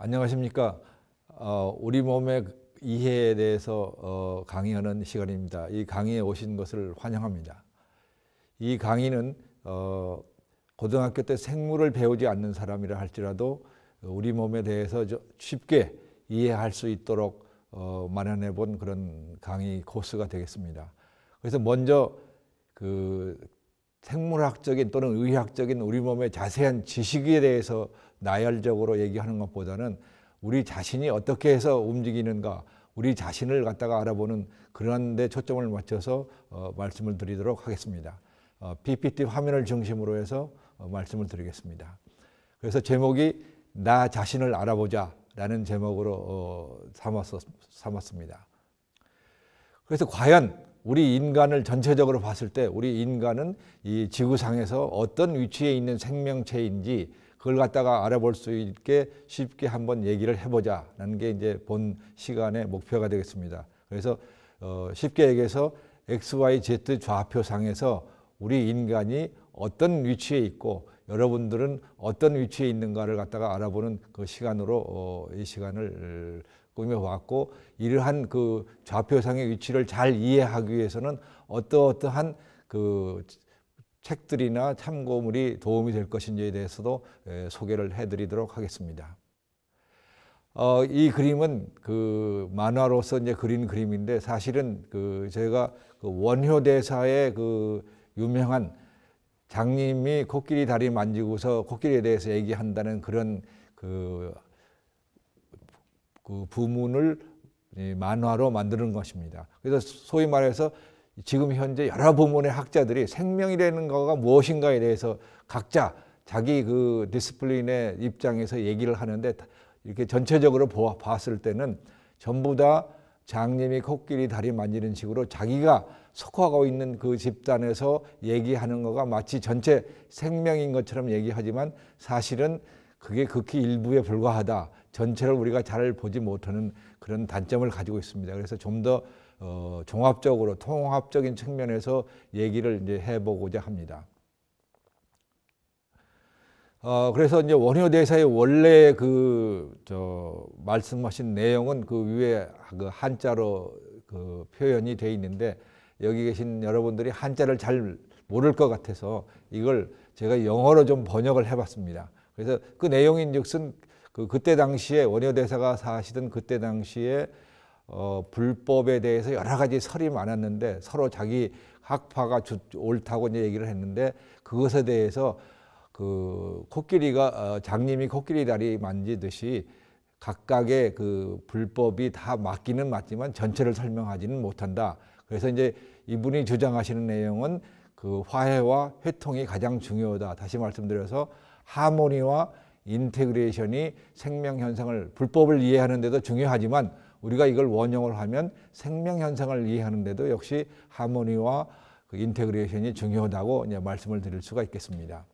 안녕하십니까. 어, 우리 몸의 이해에 대해서 어, 강의하는 시간입니다. 이 강의에 오신 것을 환영합니다. 이 강의는 어, 고등학교 때 생물을 배우지 않는 사람이라 할지라도 우리 몸에 대해서 쉽게 이해할 수 있도록 어, 마련해 본 그런 강의 코스가 되겠습니다. 그래서 먼저 그 생물학적인 또는 의학적인 우리 몸의 자세한 지식에 대해서 나열적으로 얘기하는 것보다는 우리 자신이 어떻게 해서 움직이는가 우리 자신을 갖다가 알아보는 그런데 초점을 맞춰서 어, 말씀을 드리도록 하겠습니다. 어, PPT 화면을 중심으로 해서 어, 말씀을 드리겠습니다. 그래서 제목이 나 자신을 알아보자 라는 제목으로 어, 삼았 삼았습니다. 그래서 과연 우리 인간을 전체적으로 봤을 때 우리 인간은 이 지구상에서 어떤 위치에 있는 생명체인지 그걸 갖다가 알아볼 수 있게 쉽게 한번 얘기를 해보자라는 게 이제 본 시간의 목표가 되겠습니다. 그래서 어, 쉽게 얘기해서 XYZ 좌표상에서 우리 인간이 어떤 위치에 있고 여러분들은 어떤 위치에 있는가를 갖다가 알아보는 그 시간으로 어, 이 시간을 꾸며왔고 이러한 그 좌표상의 위치를 잘 이해하기 위해서는 어떠어떠한 그 책들이나 참고물이 도움이 될 것인지에 대해서도 예, 소개를 해드리도록 하겠습니다. 어, 이 그림은 그 만화로서 이제 그린 그림인데 사실은 그 제가 그 원효 대사의 그 유명한 장님이 코끼리 다리 만지고서 코끼리에 대해서 얘기한다는 그런 그그 부문을 만화로 만드는 것입니다. 그래서 소위 말해서 지금 현재 여러 부문의 학자들이 생명이라는 거가 무엇인가에 대해서 각자 자기 그 디스플린의 입장에서 얘기를 하는데 이렇게 전체적으로 보아 봤을 때는 전부 다 장님이 코끼리 다리 만지는 식으로 자기가 속하고 있는 그 집단에서 얘기하는 거가 마치 전체 생명인 것처럼 얘기하지만 사실은 그게 극히 일부에 불과하다. 전체를 우리가 잘 보지 못하는 그런 단점을 가지고 있습니다. 그래서 좀더 어, 종합적으로 통합적인 측면에서 얘기를 이제 해보고자 합니다. 어, 그래서 이제 원효 대사의 원래 그저 말씀하신 내용은 그 위에 그 한자로 그 표현이 돼 있는데 여기 계신 여러분들이 한자를 잘 모를 것 같아서 이걸 제가 영어로 좀 번역을 해봤습니다. 그래서 그 내용인즉슨 그 그때 당시에 원효대사가 사시던 그때 당시에 어, 불법에 대해서 여러 가지 설이 많았는데 서로 자기 학파가 주, 옳다고 이제 얘기를 했는데 그것에 대해서 그 코끼리가 어, 장님이 코끼리 다리 만지듯이 각각의 그 불법이 다 맞기는 맞지만 전체를 설명하지는 못한다. 그래서 이제 이분이 주장하시는 내용은 그 화해와 회통이 가장 중요하다. 다시 말씀드려서 하모니와 인테그레이션이 생명 현상을 불법을 이해하는 데도 중요하지만 우리가 이걸 원형을 하면 생명 현상을 이해하는 데도 역시 하모니와 그 인테그레이션이 중요하다고 이제 말씀을 드릴 수가 있겠습니다.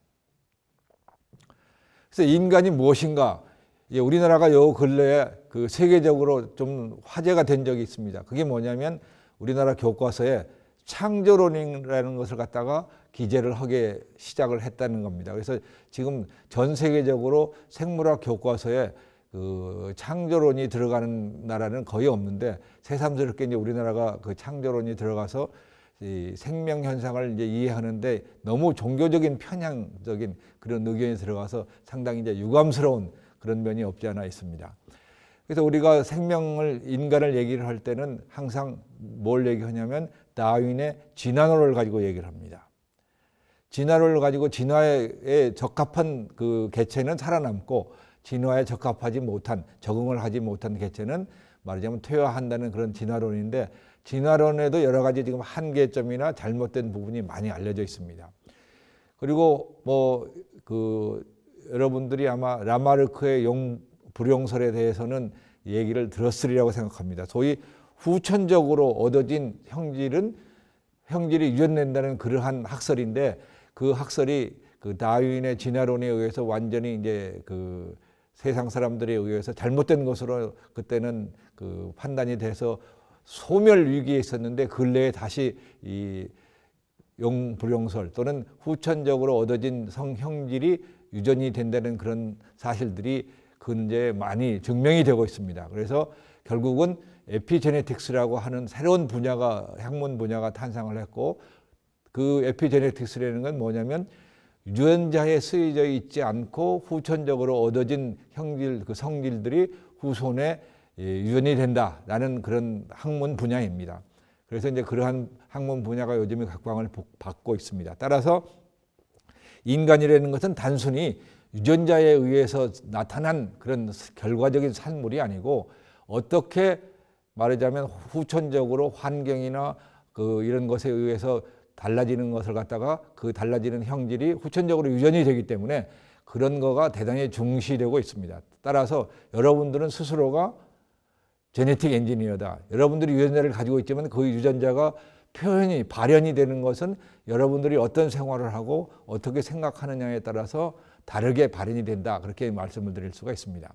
그래서 인간이 무엇인가? 예, 우리나라가 요 근래에 그 세계적으로 좀 화제가 된 적이 있습니다. 그게 뭐냐면 우리나라 교과서에 창조론이라는 것을 갖다가 기재를 하게 시작을 했다는 겁니다. 그래서 지금 전 세계적으로 생물학 교과서에 그 창조론이 들어가는 나라는 거의 없는데 새삼스럽게 이제 우리나라가 그 창조론이 들어가서 이 생명 현상을 이제 이해하는데 너무 종교적인 편향적인 그런 의견이 들어가서 상당히 이제 유감스러운 그런 면이 없지 않아 있습니다. 그래서 우리가 생명을 인간을 얘기를 할 때는 항상 뭘 얘기하냐면 다윈의 진화론을 가지고 얘기를 합니다. 진화를 가지고 진화에 적합한 그 개체는 살아남고 진화에 적합하지 못한 적응을 하지 못한 개체는 말하자면 퇴화한다는 그런 진화론인데 진화론에도 여러 가지 지금 한계점이나 잘못된 부분이 많이 알려져 있습니다. 그리고 뭐 그 여러분들이 아마 라마르크의 용 불용설에 대해서는 얘기를 들었으리라고 생각합니다. 소위 후천적으로 얻어진 형질은 형질이 유전된다는 그러한 학설인데 그 학설이 그 다윈의 진화론에 의해서 완전히 이제 그 세상 사람들에 의해서 잘못된 것으로 그때는 그 판단이 돼서 소멸 위기에 있었는데 근래에 다시 이 용불용설 또는 후천적으로 얻어진 성형질이 유전이 된다는 그런 사실들이 근제 많이 증명이 되고 있습니다. 그래서 결국은 에피제네틱스라고 하는 새로운 분야가 학문 분야가 탄생을 했고 그 에피제네틱스라는 건 뭐냐면 유전자에 쓰여져 있지 않고 후천적으로 얻어진 형질 그 성질들이 후손에 예, 유전이 된다라는 그런 학문 분야입니다. 그래서 이제 그러한 학문 분야가 요즘에 각광을 받고 있습니다. 따라서 인간이라는 것은 단순히 유전자에 의해서 나타난 그런 결과적인 산물이 아니고 어떻게 말하자면 후천적으로 환경이나 그 이런 것에 의해서 달라지는 것을 갖다가 그 달라지는 형질이 후천적으로 유전이 되기 때문에 그런 거가 대단히 중시되고 있습니다. 따라서 여러분들은 스스로가 제네틱 엔지니어다. 여러분들이 유전자를 가지고 있지만 그 유전자가 표현이 발현이 되는 것은 여러분들이 어떤 생활을 하고 어떻게 생각하느냐에 따라서 다르게 발현이 된다. 그렇게 말씀을 드릴 수가 있습니다.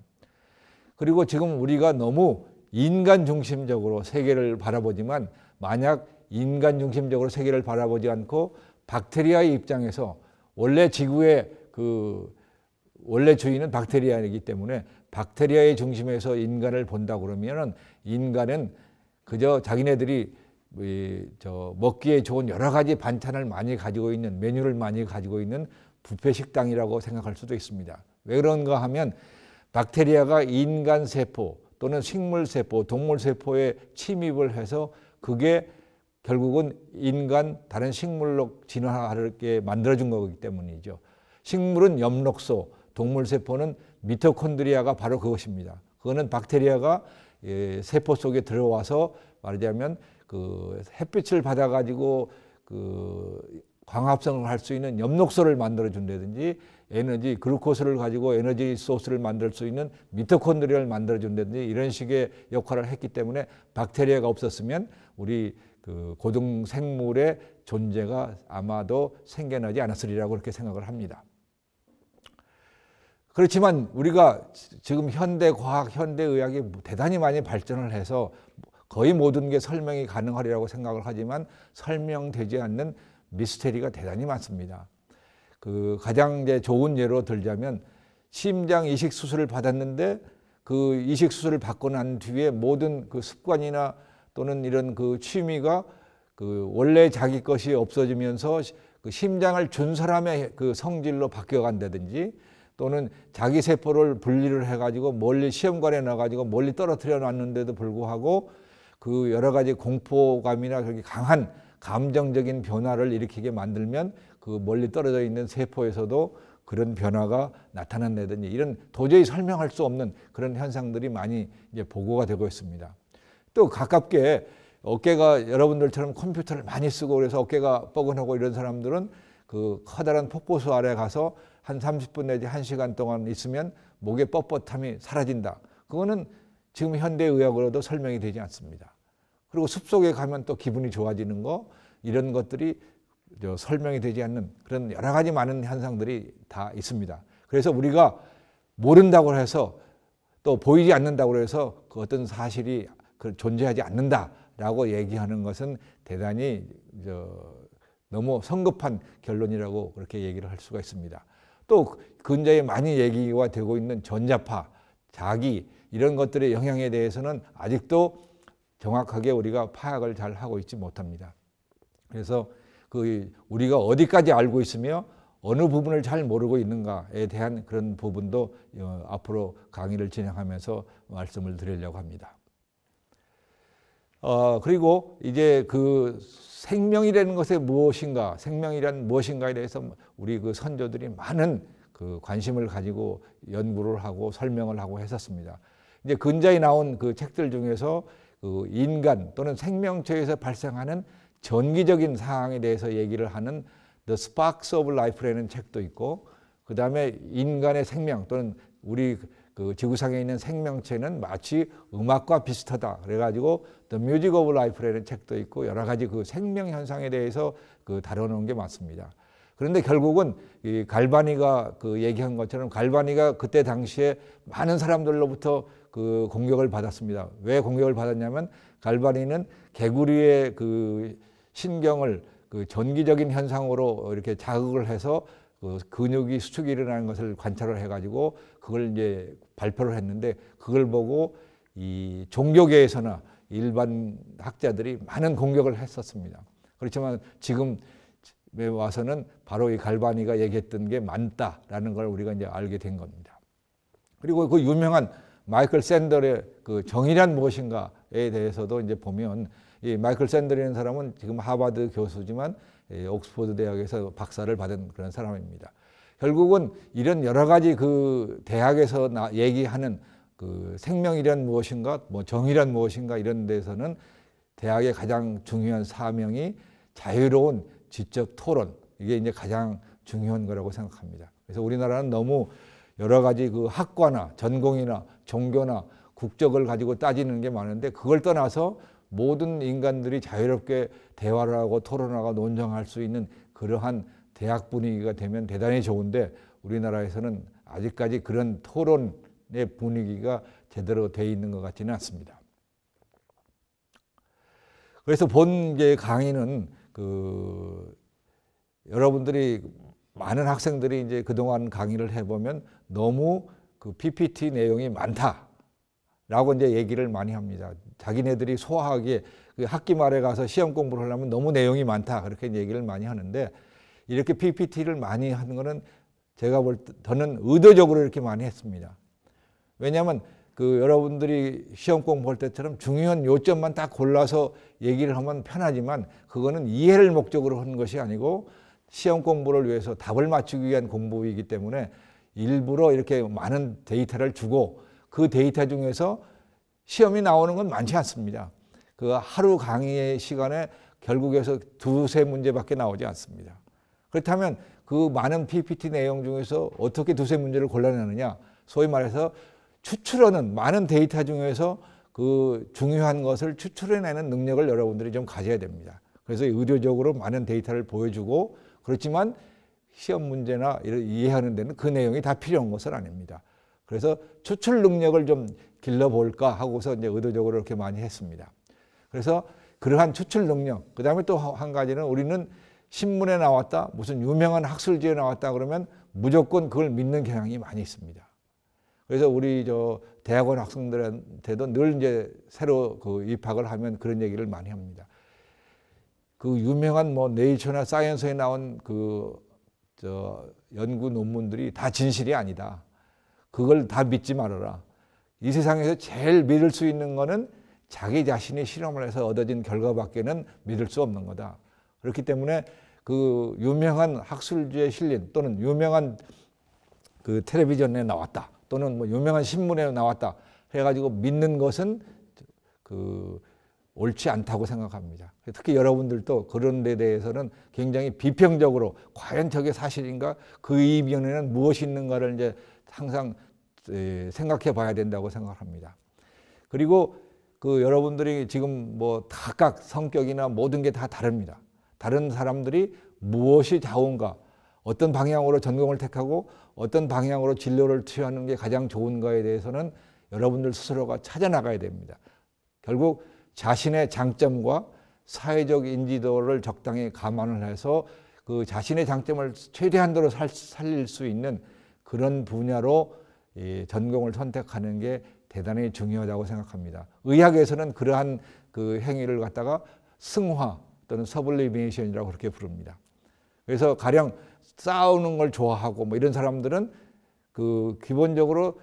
그리고 지금 우리가 너무 인간 중심적으로 세계를 바라보지만 만약 인간 중심적으로 세계를 바라보지 않고 박테리아의 입장에서 원래 지구의 그 원래 주인은 박테리아이기 때문에 박테리아의 중심에서 인간을 본다 그러면은 인간은 그저 자기네들이 이저 먹기에 좋은 여러 가지 반찬을 많이 가지고 있는 메뉴를 많이 가지고 있는 부페 식당이라고 생각할 수도 있습니다. 왜 그런가 하면 박테리아가 인간 세포 또는 식물 세포, 동물 세포에 침입을 해서 그게 결국은 인간 다른 식물로 진화하게 만들어준 거기 때문이죠. 식물은 엽록소, 동물 세포는 미토콘드리아가 바로 그것입니다. 그거는 박테리아가 예, 세포 속에 들어와서 말하자면 그 햇빛을 받아가지고 그 광합성을 할 수 있는 엽록소를 만들어 준다든지 에너지 글루코스를 가지고 에너지 소스를 만들 수 있는 미토콘드리아를 만들어 준다든지 이런 식의 역할을 했기 때문에 박테리아가 없었으면 우리 그 고등 생물의 존재가 아마도 생겨나지 않았으리라고 그렇게 생각을 합니다. 그렇지만 우리가 지금 현대 과학, 현대 의학이 대단히 많이 발전을 해서 거의 모든 게 설명이 가능하리라고 생각을 하지만 설명되지 않는 미스테리가 대단히 많습니다. 그 가장 이제 좋은 예로 들자면 심장 이식 수술을 받았는데 그 이식 수술을 받고 난 뒤에 모든 그 습관이나 또는 이런 그 취미가 그 원래 자기 것이 없어지면서 그 심장을 준 사람의 그 성질로 바뀌어 간다든지 또는 자기 세포를 분리를 해가지고 멀리 시험관에 놔가지고 멀리 떨어뜨려 놨는데도 불구하고 그 여러 가지 공포감이나 그렇게 강한 감정적인 변화를 일으키게 만들면 그 멀리 떨어져 있는 세포에서도 그런 변화가 나타난다든지 이런 도저히 설명할 수 없는 그런 현상들이 많이 이제 보고가 되고 있습니다. 또 가깝게 어깨가 여러분들처럼 컴퓨터를 많이 쓰고 그래서 어깨가 뻐근하고 이런 사람들은 그 커다란 폭포수 아래 가서 한 30분 내지 1시간 동안 있으면 목의 뻣뻣함이 사라진다. 그거는 지금 현대의학으로도 설명이 되지 않습니다. 그리고 숲속에 가면 또 기분이 좋아지는 거 이런 것들이 저 설명이 되지 않는 그런 여러 가지 많은 현상들이 다 있습니다. 그래서 우리가 모른다고 해서 또 보이지 않는다고 해서 그 어떤 사실이 그런 존재하지 않는다라고 얘기하는 것은 대단히 저 너무 성급한 결론이라고 그렇게 얘기를 할 수가 있습니다. 또 근자에 많이 얘기가 되고 있는 전자파, 자기 이런 것들의 영향에 대해서는 아직도 정확하게 우리가 파악을 잘 하고 있지 못합니다. 그래서 그 우리가 어디까지 알고 있으며 어느 부분을 잘 모르고 있는가에 대한 그런 부분도 어, 앞으로 강의를 진행하면서 말씀을 드리려고 합니다. 어, 그리고 이제 그 생명이라는 것에 무엇인가, 생명이란 무엇인가에 대해서 우리 그 선조들이 많은 그 관심을 가지고 연구를 하고 설명을 하고 했었습니다. 이제 근자에 나온 그 책들 중에서 그 인간 또는 생명체에서 발생하는 전기적인 상황에 대해서 얘기를 하는 The Sparks of Life라는 책도 있고, 그 다음에 인간의 생명 또는 우리 그 지구상에 있는 생명체는 마치 음악과 비슷하다. 그래가지고 The Music of Life라는 책도 있고 여러 가지 그 생명 현상에 대해서 그 다뤄놓은 게 맞습니다. 그런데 결국은 이 갈바니가 그 얘기한 것처럼 갈바니가 그때 당시에 많은 사람들로부터 그 공격을 받았습니다. 왜 공격을 받았냐면 갈바니는 개구리의 그 신경을 그 전기적인 현상으로 이렇게 자극을 해서 그 근육이 수축이 일어나는 것을 관찰을 해가지고 그걸 이제 발표를 했는데 그걸 보고 이 종교계에서나 일반 학자들이 많은 공격을 했었습니다. 그렇지만 지금 와서는 바로 이 갈바니가 얘기했던 게 맞다라는 걸 우리가 이제 알게 된 겁니다. 그리고 그 유명한 마이클 샌들의 그 정의란 무엇인가에 대해서도 이제 보면 이 마이클 샌들이라는 사람은 지금 하버드 교수지만 예, 옥스퍼드 대학에서 박사를 받은 그런 사람입니다. 결국은 이런 여러 가지 그 대학에서 나, 얘기하는 그 생명이란 무엇인가, 뭐 정의란 무엇인가 이런 데서는 대학의 가장 중요한 사명이 자유로운 지적 토론 이게 이제 가장 중요한 거라고 생각합니다. 그래서 우리나라는 너무 여러 가지 그 학과나 전공이나 종교나 국적을 가지고 따지는 게 많은데 그걸 떠나서 모든 인간들이 자유롭게 대화를 하고 토론하고 논쟁할 수 있는 그러한 대학 분위기가 되면 대단히 좋은데 우리나라에서는 아직까지 그런 토론의 분위기가 제대로 돼 있는 것 같지는 않습니다. 그래서 본 강의는 그 여러분들이 많은 학생들이 이제 그동안 강의를 해보면 너무 그 PPT 내용이 많다. 라고 이제 얘기를 많이 합니다. 자기네들이 소화하기에 그 학기 말에 가서 시험 공부를 하려면 너무 내용이 많다. 그렇게 얘기를 많이 하는데 이렇게 PPT를 많이 하는 거는 제가 볼때 저는 의도적으로 이렇게 많이 했습니다. 왜냐하면 그 여러분들이 시험 공부할 때처럼 중요한 요점만 딱 골라서 얘기를 하면 편하지만 그거는 이해를 목적으로 하는 것이 아니고 시험 공부를 위해서 답을 맞추기 위한 공부이기 때문에 일부러 이렇게 많은 데이터를 주고 그 데이터 중에서 시험이 나오는 건 많지 않습니다. 그 하루 강의 시간에 결국에서 두세 문제밖에 나오지 않습니다. 그렇다면 그 많은 PPT 내용 중에서 어떻게 두세 문제를 골라내느냐? 소위 말해서 추출하는 많은 데이터 중에서 그 중요한 것을 추출해내는 능력을 여러분들이 좀 가져야 됩니다. 그래서 의료적으로 많은 데이터를 보여주고 그렇지만 시험 문제나 이해하는 데는 그 내용이 다 필요한 것은 아닙니다. 그래서 추출 능력을 좀 길러볼까 하고서 이제 의도적으로 이렇게 많이 했습니다. 그래서 그러한 추출 능력, 그 다음에 또 한 가지는 우리는 신문에 나왔다, 무슨 유명한 학술지에 나왔다 그러면 무조건 그걸 믿는 경향이 많이 있습니다. 그래서 우리 저 대학원 학생들한테도 늘 이제 새로 그 입학을 하면 그런 얘기를 많이 합니다. 그 유명한 뭐 네이처나 사이언스에 나온 그 저 연구 논문들이 다 진실이 아니다. 그걸 다 믿지 말아라. 이 세상에서 제일 믿을 수 있는 거는 자기 자신이 실험을 해서 얻어진 결과밖에는 믿을 수 없는 거다. 그렇기 때문에 그 유명한 학술지에 실린 또는 유명한 그 텔레비전에 나왔다 또는 뭐 유명한 신문에 나왔다 해가지고 믿는 것은 그 옳지 않다고 생각합니다. 특히 여러분들도 그런 데 대해서는 굉장히 비평적으로 과연 저게 사실인가 그 이면에는 무엇이 있는가를 이제 항상 생각해 봐야 된다고 생각합니다. 그리고 그 여러분들이 지금 뭐 각각 성격이나 모든 게 다 다릅니다. 다른 사람들이 무엇이 자원가 어떤 방향으로 전공을 택하고 어떤 방향으로 진로를 취하는 게 가장 좋은가에 대해서는 여러분들 스스로가 찾아나가야 됩니다. 결국 자신의 장점과 사회적 인지도를 적당히 감안을 해서 그 자신의 장점을 최대한도로 살릴 수 있는 그런 분야로 전공을 선택하는 게 대단히 중요하다고 생각합니다. 의학에서는 그러한 그 행위를 갖다가 승화 또는 서블리메이션이라고 그렇게 부릅니다. 그래서 가령 싸우는 걸 좋아하고 뭐 이런 사람들은 그 기본적으로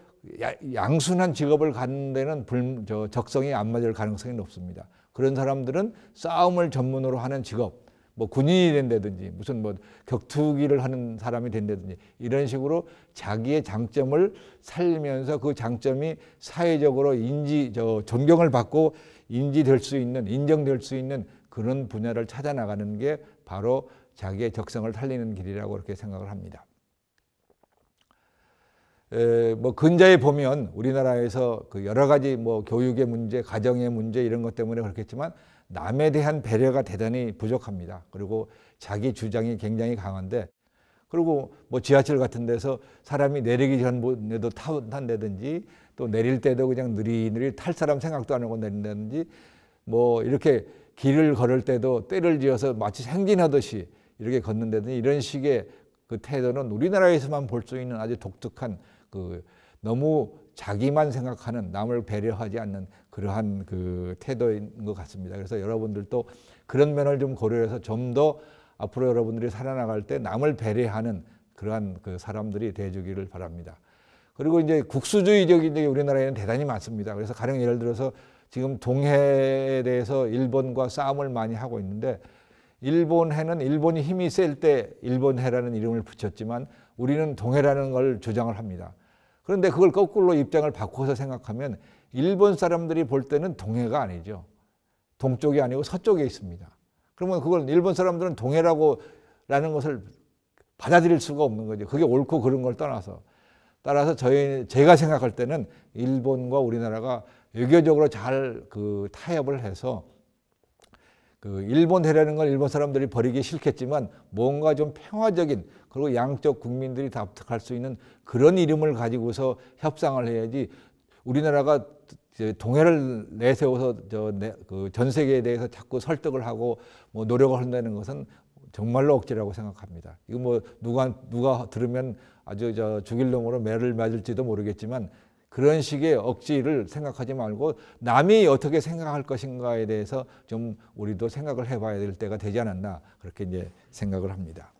양순한 직업을 갖는 데는 불, 적성이 안 맞을 가능성이 높습니다. 그런 사람들은 싸움을 전문으로 하는 직업, 뭐 군인이 된다든지 무슨 뭐 격투기를 하는 사람이 된다든지 이런 식으로 자기의 장점을 살리면서 그 장점이 사회적으로 인지 저 존경을 받고 인지될 수 있는 인정될 수 있는 그런 분야를 찾아 나가는 게 바로 자기의 적성을 살리는 길이라고 그렇게 생각을 합니다. 에, 뭐 근자에 보면 우리나라에서 그 여러 가지 뭐 교육의 문제, 가정의 문제 이런 것 때문에 그렇겠지만 남에 대한 배려가 대단히 부족합니다. 그리고 자기 주장이 굉장히 강한데 그리고 뭐 지하철 같은 데서 사람이 내리기 전에도 탄다든지 또 내릴 때도 그냥 느리느리 탈 사람 생각도 안 하고 내린다든지 뭐 이렇게 길을 걸을 때도 때를 지어서 마치 생진하듯이 이렇게 걷는다든지 이런 식의 그 태도는 우리나라에서만 볼 수 있는 아주 독특한 그 너무 자기만 생각하는 남을 배려하지 않는 그러한 그 태도인 것 같습니다. 그래서 여러분들도 그런 면을 좀 고려해서 좀 더 앞으로 여러분들이 살아나갈 때 남을 배려하는 그러한 그 사람들이 되주기를 바랍니다. 그리고 이제 국수주의적인 게 우리나라에는 대단히 많습니다. 그래서 가령 예를 들어서 지금 동해에 대해서 일본과 싸움을 많이 하고 있는데 일본해는 일본이 힘이 셀 때 일본해라는 이름을 붙였지만 우리는 동해라는 걸 주장을 합니다. 그런데 그걸 거꾸로 입장을 바꿔서 생각하면 일본 사람들이 볼 때는 동해가 아니죠. 동쪽이 아니고 서쪽에 있습니다. 그러면 그걸 일본 사람들은 동해라고 라는 것을 받아들일 수가 없는 거죠. 그게 옳고 그런 걸 떠나서. 따라서 저희 제가 생각할 때는 일본과 우리나라가 외교적으로 잘 그 타협을 해서 그 일본 해라는 건 일본 사람들이 버리기 싫겠지만 뭔가 좀 평화적인 그리고 양쪽 국민들이 납득할 수 있는 그런 이름을 가지고서 협상을 해야지 우리나라가 동해를 내세워서 저전 그 세계에 대해서 자꾸 설득을 하고 뭐 노력을 한다는 것은 정말로 억지라고 생각합니다. 이거 뭐 누가 누가 들으면 아주 저 죽일 놈으로 매를 맞을지도 모르겠지만 그런 식의 억지를 생각하지 말고 남이 어떻게 생각할 것인가에 대해서 좀 우리도 생각을 해봐야 될 때가 되지 않았나 그렇게 이제 생각을 합니다.